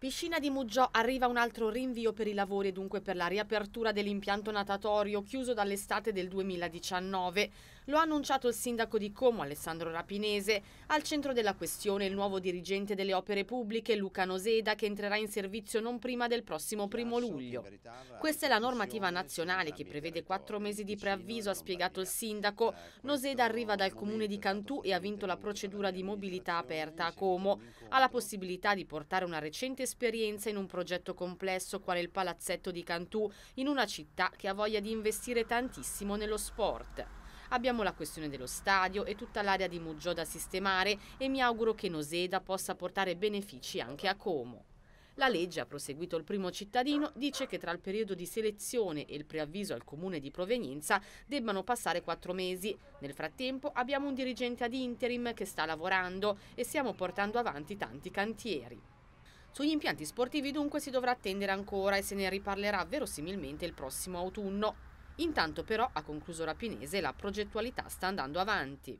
Piscina di Muggiò arriva un altro rinvio per i lavori e dunque per la riapertura dell'impianto natatorio chiuso dall'estate del 2019. Lo ha annunciato il sindaco di Como Alessandro Rapinese, al centro della questione il nuovo dirigente delle opere pubbliche Luca Noseda che entrerà in servizio non prima del prossimo primo luglio. Questa è la normativa nazionale che prevede quattro mesi di preavviso, ha spiegato il sindaco. Eh, Noseda arriva dal comune di Cantù e ha vinto la procedura di mobilità aperta a Como. Ha la possibilità di portare una recente esperienza in un progetto complesso quale il Palazzetto di Cantù, in una città che ha voglia di investire tantissimo nello sport. Abbiamo la questione dello stadio e tutta l'area di Muggio da sistemare e mi auguro che Noseda possa portare benefici anche a Como. La legge, ha proseguito il primo cittadino, dice che tra il periodo di selezione e il preavviso al comune di provenienza debbano passare quattro mesi. Nel frattempo abbiamo un dirigente ad interim che sta lavorando e stiamo portando avanti tanti cantieri. Sugli impianti sportivi dunque si dovrà attendere ancora e se ne riparlerà verosimilmente il prossimo autunno. Intanto però, ha concluso Rapinese, la progettualità sta andando avanti.